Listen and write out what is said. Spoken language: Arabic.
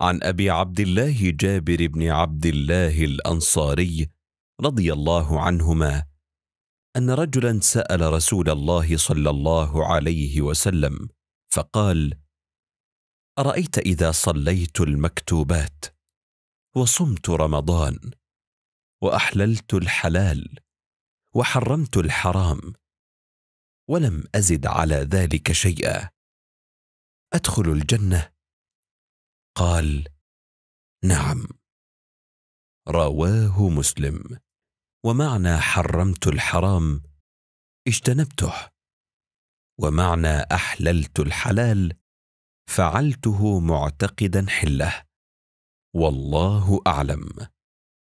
عن ابي عبد الله جابر بن عبد الله الانصاري رضي الله عنهما ان رجلا سال رسول الله صلى الله عليه وسلم فقال ارايت اذا صليت المكتوبات وصمت رمضان واحللت الحلال وحرمت الحرام ولم ازد على ذلك شيئا ادخل الجنه قال نعم رواه مسلم ومعنى حرمت الحرام اجتنبته ومعنى احللت الحلال فعلته معتقدا حله والله اعلم